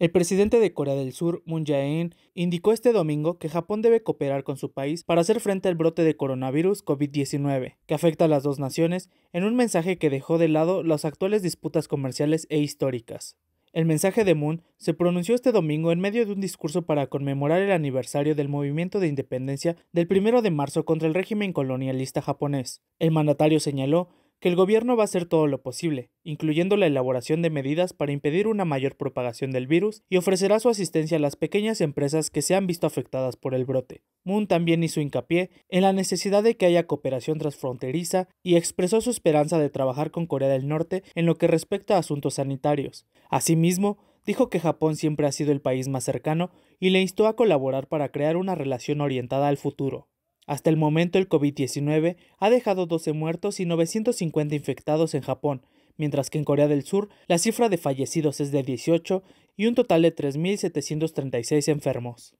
El presidente de Corea del Sur, Moon Jae-in, indicó este domingo que Japón debe cooperar con su país para hacer frente al brote de coronavirus COVID-19, que afecta a las dos naciones, en un mensaje que dejó de lado las actuales disputas comerciales e históricas. El mensaje de Moon se pronunció este domingo en medio de un discurso para conmemorar el aniversario del movimiento de independencia del 1 de marzo contra el régimen colonialista japonés. El mandatario señaló que el gobierno va a hacer todo lo posible, incluyendo la elaboración de medidas para impedir una mayor propagación del virus y ofrecerá su asistencia a las pequeñas empresas que se han visto afectadas por el brote. Moon también hizo hincapié en la necesidad de que haya cooperación transfronteriza y expresó su esperanza de trabajar con Corea del Norte en lo que respecta a asuntos sanitarios. Asimismo, dijo que Japón siempre ha sido el país más cercano y le instó a colaborar para crear una relación orientada al futuro. Hasta el momento el COVID-19 ha dejado 12 muertos y 950 infectados en Japón, mientras que en Corea del Sur la cifra de fallecidos es de 18 y un total de 3.736 enfermos.